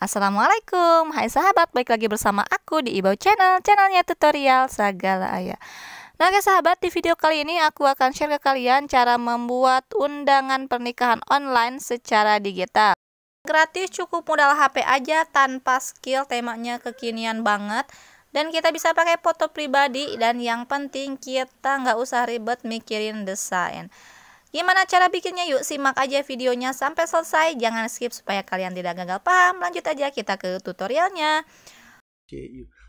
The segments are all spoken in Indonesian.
Assalamualaikum, hai sahabat, baik lagi bersama aku di Ibau Channel, channelnya tutorial segala ayah Nah guys sahabat, di video kali ini aku akan share ke kalian cara membuat undangan pernikahan online secara digital Gratis cukup modal HP aja tanpa skill, temanya kekinian banget dan kita bisa pakai foto pribadi dan yang penting kita nggak usah ribet mikirin desain Gimana cara bikinnya yuk simak aja videonya sampai selesai jangan skip supaya kalian tidak gagal paham lanjut aja kita ke tutorialnya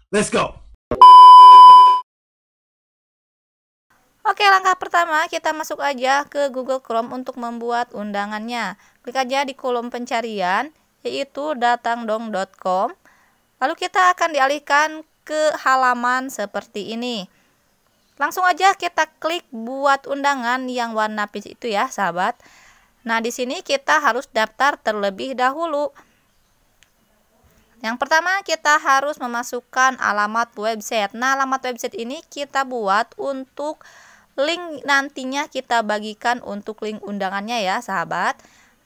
Let's go Oke langkah pertama kita masuk aja ke Google Chrome untuk membuat undangannya Klik aja di kolom pencarian yaitu datangdong.com Lalu kita akan dialihkan ke halaman seperti ini Langsung aja kita klik buat undangan yang warna peach itu ya, sahabat. Nah, di sini kita harus daftar terlebih dahulu. Yang pertama, kita harus memasukkan alamat website. Nah, alamat website ini kita buat untuk link nantinya kita bagikan untuk link undangannya ya, sahabat.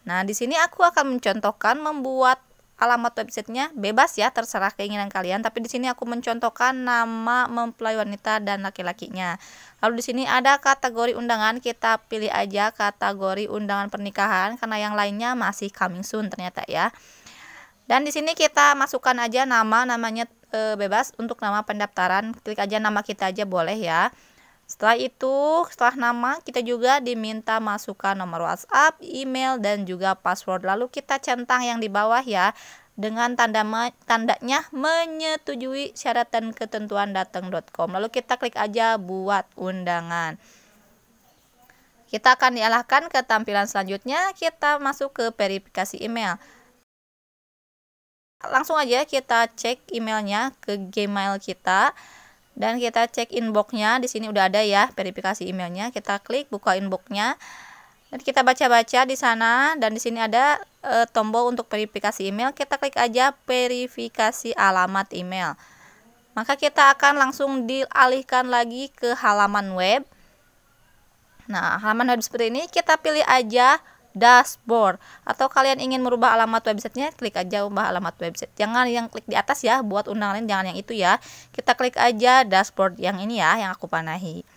Nah, di sini aku akan mencontohkan membuat alamat websitenya bebas ya terserah keinginan kalian tapi di sini aku mencontohkan nama mempelai wanita dan laki-lakinya lalu di sini ada kategori undangan kita pilih aja kategori undangan pernikahan karena yang lainnya masih coming soon ternyata ya dan di sini kita masukkan aja nama namanya e, bebas untuk nama pendaftaran klik aja nama kita aja boleh ya setelah itu, setelah nama, kita juga diminta masukkan nomor WhatsApp, email, dan juga password. Lalu kita centang yang di bawah ya, dengan tanda me tandanya menyetujui syarat dan ketentuan datang.com. Lalu kita klik aja buat undangan. Kita akan dialahkan ke tampilan selanjutnya, kita masuk ke verifikasi email. Langsung aja kita cek emailnya ke Gmail kita dan kita cek inboxnya di sini udah ada ya verifikasi emailnya kita klik buka inboxnya dan kita baca-baca di sana dan di sini ada e, tombol untuk verifikasi email kita klik aja verifikasi alamat email maka kita akan langsung dialihkan lagi ke halaman web nah halaman web seperti ini kita pilih aja dashboard atau kalian ingin merubah alamat websitenya klik aja ubah alamat website jangan yang klik di atas ya buat undangan jangan yang itu ya kita klik aja dashboard yang ini ya yang aku panahi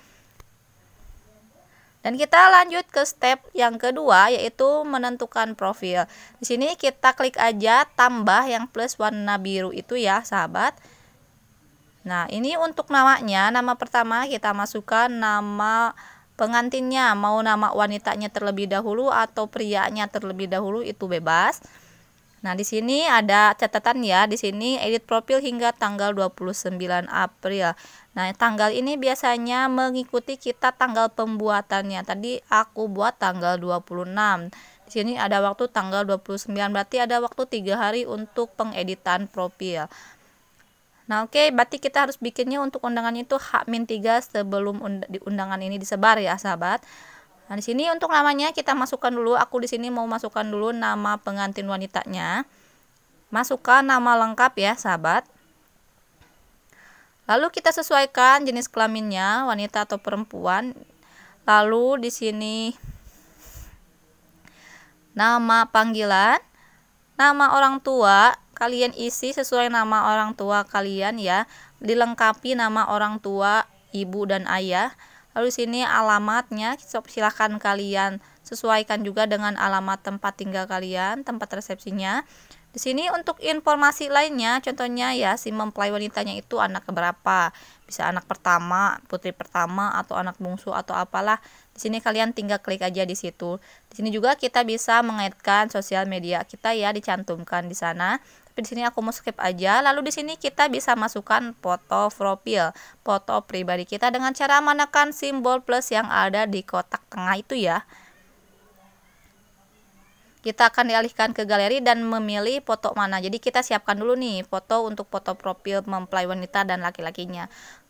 dan kita lanjut ke step yang kedua yaitu menentukan profil di sini kita klik aja tambah yang plus warna biru itu ya sahabat nah ini untuk namanya nama pertama kita masukkan nama pengantinnya mau nama wanitanya terlebih dahulu atau prianya terlebih dahulu itu bebas. Nah, di sini ada catatan ya. Di sini edit profil hingga tanggal 29 April. Nah, tanggal ini biasanya mengikuti kita tanggal pembuatannya. Tadi aku buat tanggal 26. Di sini ada waktu tanggal 29 berarti ada waktu tiga hari untuk pengeditan profil. Nah, oke, okay, berarti kita harus bikinnya untuk undangan itu H-3 sebelum und undangan ini disebar ya, sahabat. Nah, di sini untuk namanya kita masukkan dulu. Aku di sini mau masukkan dulu nama pengantin wanitanya. Masukkan nama lengkap ya, sahabat. Lalu kita sesuaikan jenis kelaminnya, wanita atau perempuan. Lalu di sini nama panggilan, nama orang tua, kalian isi sesuai nama orang tua kalian ya dilengkapi nama orang tua ibu dan ayah lalu sini alamatnya silahkan kalian sesuaikan juga dengan alamat tempat tinggal kalian tempat resepsinya di sini untuk informasi lainnya, contohnya ya si mempelai wanitanya itu anak berapa bisa anak pertama, putri pertama, atau anak bungsu atau apalah. Di sini kalian tinggal klik aja di situ. Di sini juga kita bisa mengaitkan sosial media kita ya dicantumkan di sana. Tapi di sini aku mau skip aja. Lalu di sini kita bisa masukkan foto profil, foto pribadi kita dengan cara menekan simbol plus yang ada di kotak tengah itu ya. Kita akan dialihkan ke galeri dan memilih foto mana. Jadi kita siapkan dulu nih foto untuk foto profil mempelai wanita dan laki-lakinya.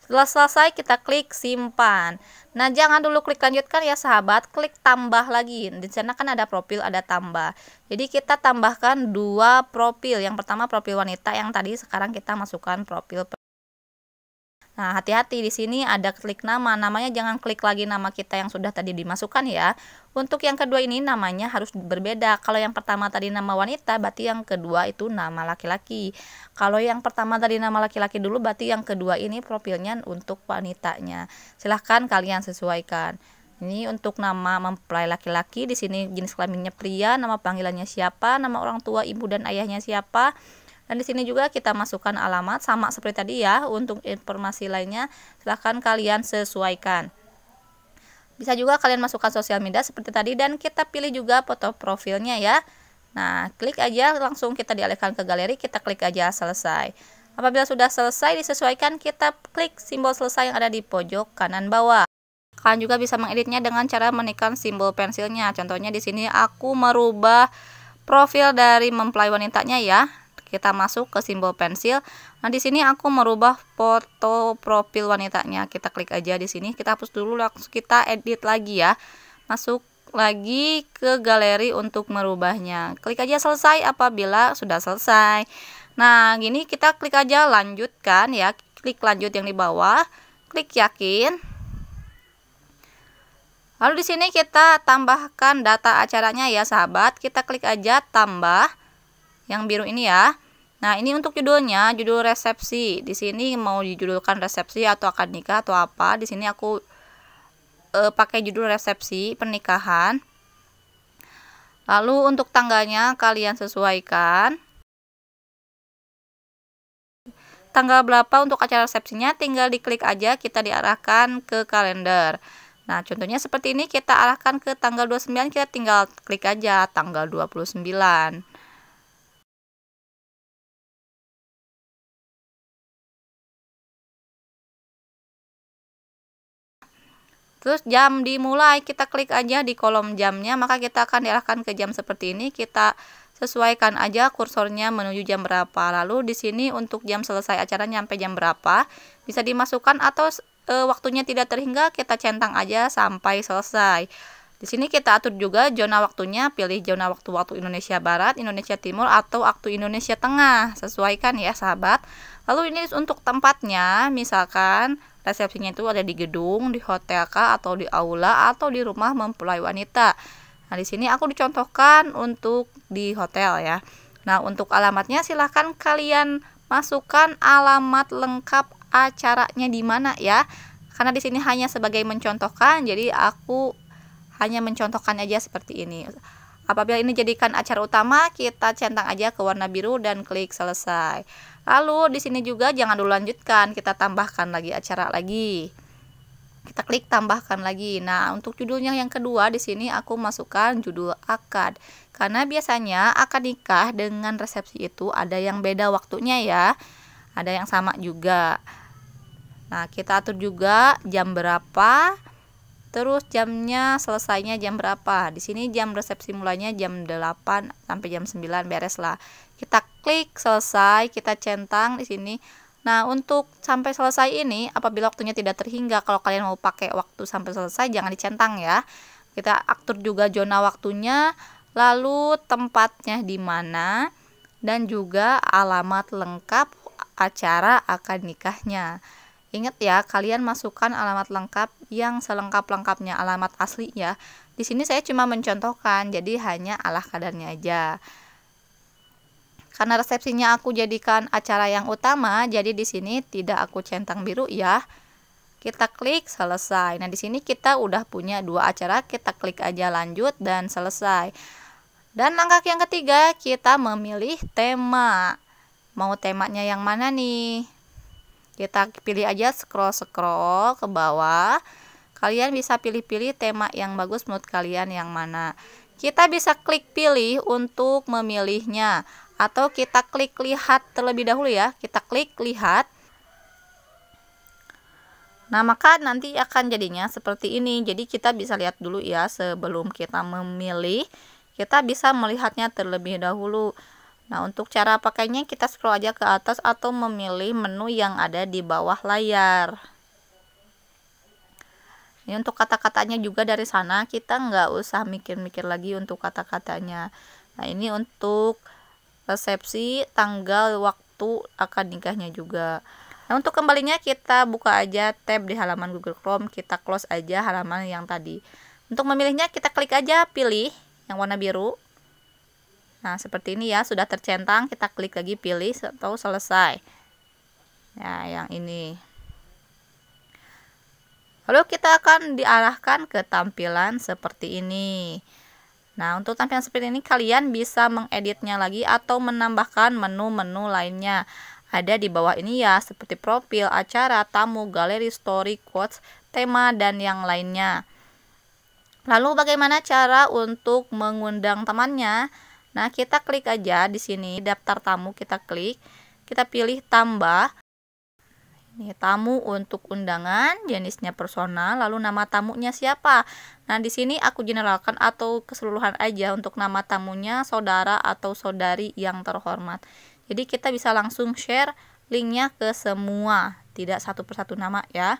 Setelah selesai kita klik simpan. Nah, jangan dulu klik lanjutkan ya sahabat, klik tambah lagi. Di sana kan ada profil, ada tambah. Jadi kita tambahkan dua profil. Yang pertama profil wanita yang tadi sekarang kita masukkan profil Nah, hati-hati di sini ada klik nama. Namanya jangan klik lagi nama kita yang sudah tadi dimasukkan ya. Untuk yang kedua ini namanya harus berbeda. Kalau yang pertama tadi nama wanita, berarti yang kedua itu nama laki-laki. Kalau yang pertama tadi nama laki-laki dulu, berarti yang kedua ini profilnya untuk wanitanya. Silahkan kalian sesuaikan. Ini untuk nama mempelai laki-laki di sini jenis kelaminnya pria, nama panggilannya siapa, nama orang tua ibu dan ayahnya siapa, dan di sini juga kita masukkan alamat sama seperti tadi ya. Untuk informasi lainnya silahkan kalian sesuaikan. Bisa juga kalian masukkan sosial media seperti tadi dan kita pilih juga foto profilnya ya. Nah, klik aja langsung kita dialihkan ke galeri, kita klik aja selesai. Apabila sudah selesai disesuaikan, kita klik simbol selesai yang ada di pojok kanan bawah. Kalian juga bisa mengeditnya dengan cara menekan simbol pensilnya. Contohnya di sini aku merubah profil dari mempelai wanitanya ya kita masuk ke simbol pensil. Nah, di sini aku merubah foto profil wanitanya. Kita klik aja di sini. Kita hapus dulu langsung kita edit lagi ya. Masuk lagi ke galeri untuk merubahnya. Klik aja selesai apabila sudah selesai. Nah, gini kita klik aja lanjutkan ya. Klik lanjut yang di bawah, klik yakin. Lalu di sini kita tambahkan data acaranya ya, sahabat. Kita klik aja tambah yang biru ini ya. Nah, ini untuk judulnya, judul resepsi. Di sini mau dijudulkan resepsi atau akad nikah atau apa. Di sini aku e, pakai judul resepsi pernikahan. Lalu untuk tanggalnya kalian sesuaikan. Tanggal berapa untuk acara resepsinya tinggal diklik aja kita diarahkan ke kalender. Nah, contohnya seperti ini kita arahkan ke tanggal 29 kita tinggal klik aja tanggal 29. Terus jam dimulai, kita klik aja di kolom jamnya, maka kita akan diarahkan ke jam seperti ini. Kita sesuaikan aja kursornya menuju jam berapa. Lalu di sini untuk jam selesai acara nyampe jam berapa, bisa dimasukkan atau e, waktunya tidak terhingga, kita centang aja sampai selesai. Di sini kita atur juga zona waktunya, pilih zona waktu waktu Indonesia Barat, Indonesia Timur, atau waktu Indonesia Tengah. Sesuaikan ya sahabat. Lalu ini untuk tempatnya, misalkan Resepsinya itu ada di gedung, di hotel kah, atau di aula, atau di rumah mempelai wanita. Nah, di sini aku dicontohkan untuk di hotel ya. Nah, untuk alamatnya silahkan kalian masukkan alamat lengkap acaranya di mana ya. Karena di sini hanya sebagai mencontohkan, jadi aku hanya mencontohkan aja seperti ini. Apabila ini jadikan acara utama, kita centang aja ke warna biru dan klik selesai. Lalu di sini juga jangan dulu lanjutkan, kita tambahkan lagi acara lagi. Kita klik tambahkan lagi. Nah, untuk judulnya yang kedua di sini aku masukkan judul akad. Karena biasanya akad nikah dengan resepsi itu ada yang beda waktunya ya. Ada yang sama juga. Nah, kita atur juga jam berapa, Terus jamnya selesainya jam berapa? Di sini jam resepsi mulainya jam 8 sampai jam 9 beres lah kita klik selesai kita centang di sini Nah, untuk sampai selesai ini, apabila waktunya tidak terhingga, kalau kalian mau pakai waktu sampai selesai, jangan dicentang ya. Kita atur juga zona waktunya, lalu tempatnya di mana, dan juga alamat lengkap acara akan nikahnya. Ingat ya, kalian masukkan alamat lengkap yang selengkap-lengkapnya, alamat asli ya. Di sini saya cuma mencontohkan, jadi hanya ala kadarnya aja. Karena resepsinya aku jadikan acara yang utama, jadi di sini tidak aku centang biru ya. Kita klik selesai. Nah, di sini kita udah punya dua acara, kita klik aja lanjut dan selesai. Dan langkah yang ketiga, kita memilih tema. Mau temanya yang mana nih? Kita pilih aja scroll-scroll ke bawah. Kalian bisa pilih-pilih tema yang bagus menurut kalian yang mana. Kita bisa klik pilih untuk memilihnya atau kita klik lihat terlebih dahulu ya kita klik lihat nah maka nanti akan jadinya seperti ini jadi kita bisa lihat dulu ya sebelum kita memilih kita bisa melihatnya terlebih dahulu nah untuk cara pakainya kita scroll aja ke atas atau memilih menu yang ada di bawah layar ini untuk kata-katanya juga dari sana kita nggak usah mikir-mikir lagi untuk kata-katanya nah ini untuk resepsi, tanggal, waktu akan nikahnya juga. Nah, untuk kembalinya kita buka aja tab di halaman Google Chrome, kita close aja halaman yang tadi. Untuk memilihnya kita klik aja pilih yang warna biru. Nah, seperti ini ya, sudah tercentang, kita klik lagi pilih atau selesai. Nah, yang ini. Lalu kita akan diarahkan ke tampilan seperti ini. Nah, untuk tampilan seperti ini kalian bisa mengeditnya lagi atau menambahkan menu-menu lainnya. Ada di bawah ini ya, seperti profil, acara, tamu, galeri, story, quotes, tema, dan yang lainnya. Lalu bagaimana cara untuk mengundang temannya? Nah, kita klik aja di sini daftar tamu kita klik, kita pilih tambah. Nih, tamu untuk undangan, jenisnya personal, lalu nama tamunya siapa. Nah, di sini aku generalkan atau keseluruhan aja untuk nama tamunya saudara atau saudari yang terhormat. Jadi kita bisa langsung share linknya ke semua, tidak satu persatu nama ya.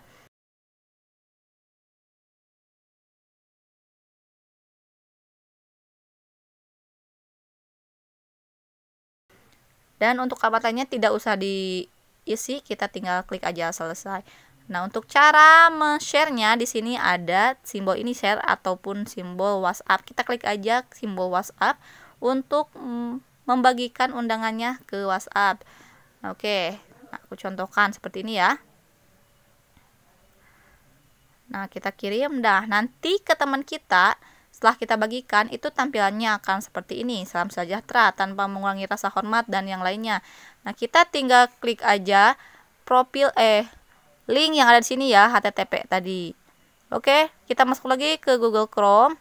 Dan untuk kabatannya tidak usah di isi iya kita tinggal klik aja selesai Nah, untuk cara men-share-nya di sini ada simbol ini share ataupun simbol WhatsApp. Kita klik aja simbol WhatsApp untuk membagikan undangannya ke WhatsApp. Oke, aku contohkan seperti ini ya. Nah, kita kirim dah. Nanti ke teman kita setelah kita bagikan, itu tampilannya akan seperti ini. Salam sejahtera tanpa mengurangi rasa hormat dan yang lainnya. Nah, kita tinggal klik aja profil eh link yang ada di sini ya, http tadi. Oke, kita masuk lagi ke Google Chrome.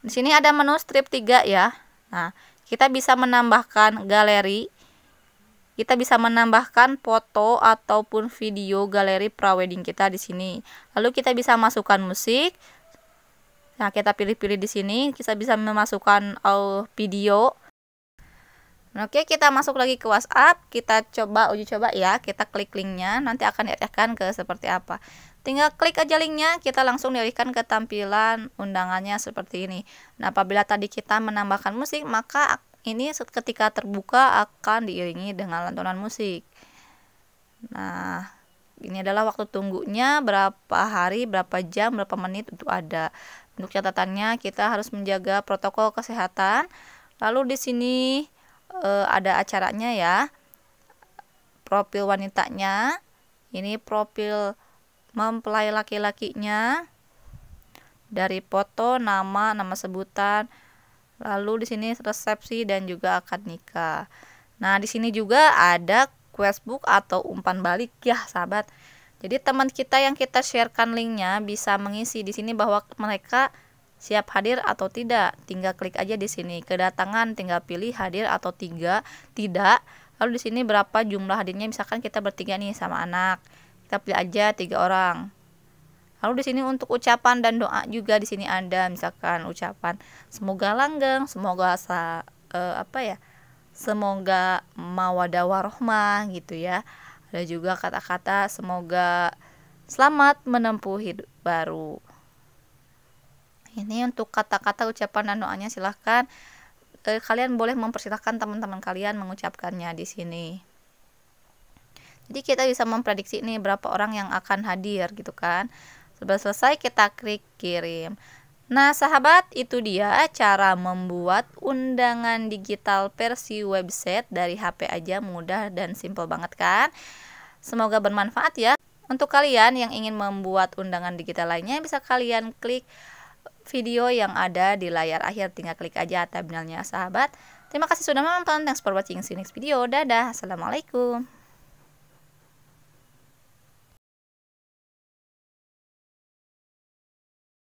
Di sini ada menu strip 3 ya. Nah, kita bisa menambahkan galeri. Kita bisa menambahkan foto ataupun video galeri prawedding kita di sini. Lalu kita bisa masukkan musik, Nah, kita pilih-pilih di sini, kita bisa memasukkan uh, video. oke, kita masuk lagi ke WhatsApp, kita coba uji coba ya, kita klik linknya, nanti akan diarahkan ke seperti apa. Tinggal klik aja linknya, kita langsung diarahkan ke tampilan undangannya seperti ini. Nah, apabila tadi kita menambahkan musik, maka ini ketika terbuka akan diiringi dengan lantunan musik. Nah, ini adalah waktu tunggunya berapa hari, berapa jam, berapa menit untuk ada. Untuk catatannya kita harus menjaga protokol kesehatan. Lalu di sini e, ada acaranya ya. Profil wanitanya. Ini profil mempelai laki-lakinya. Dari foto, nama, nama sebutan. Lalu di sini resepsi dan juga akad nikah. Nah, di sini juga ada book atau umpan balik ya sahabat. Jadi teman kita yang kita sharekan linknya bisa mengisi di sini bahwa mereka siap hadir atau tidak. Tinggal klik aja di sini. Kedatangan tinggal pilih hadir atau tiga, tidak. Lalu di sini berapa jumlah hadirnya? Misalkan kita bertiga nih sama anak. Kita pilih aja tiga orang. Lalu di sini untuk ucapan dan doa juga di sini ada misalkan ucapan semoga langgeng, semoga sa, uh, apa ya? semoga mawadah warohmah gitu ya ada juga kata-kata semoga selamat menempuh hidup baru ini untuk kata-kata ucapan dan doanya silahkan eh, kalian boleh mempersilahkan teman-teman kalian mengucapkannya di sini jadi kita bisa memprediksi nih berapa orang yang akan hadir gitu kan sudah selesai kita klik kirim Nah, sahabat, itu dia cara membuat undangan digital versi website dari HP aja mudah dan simple banget kan? Semoga bermanfaat ya. Untuk kalian yang ingin membuat undangan digital lainnya bisa kalian klik video yang ada di layar akhir tinggal klik aja tabnya sahabat. Terima kasih sudah menonton. Thanks for watching. See you next video. Dadah. Assalamualaikum.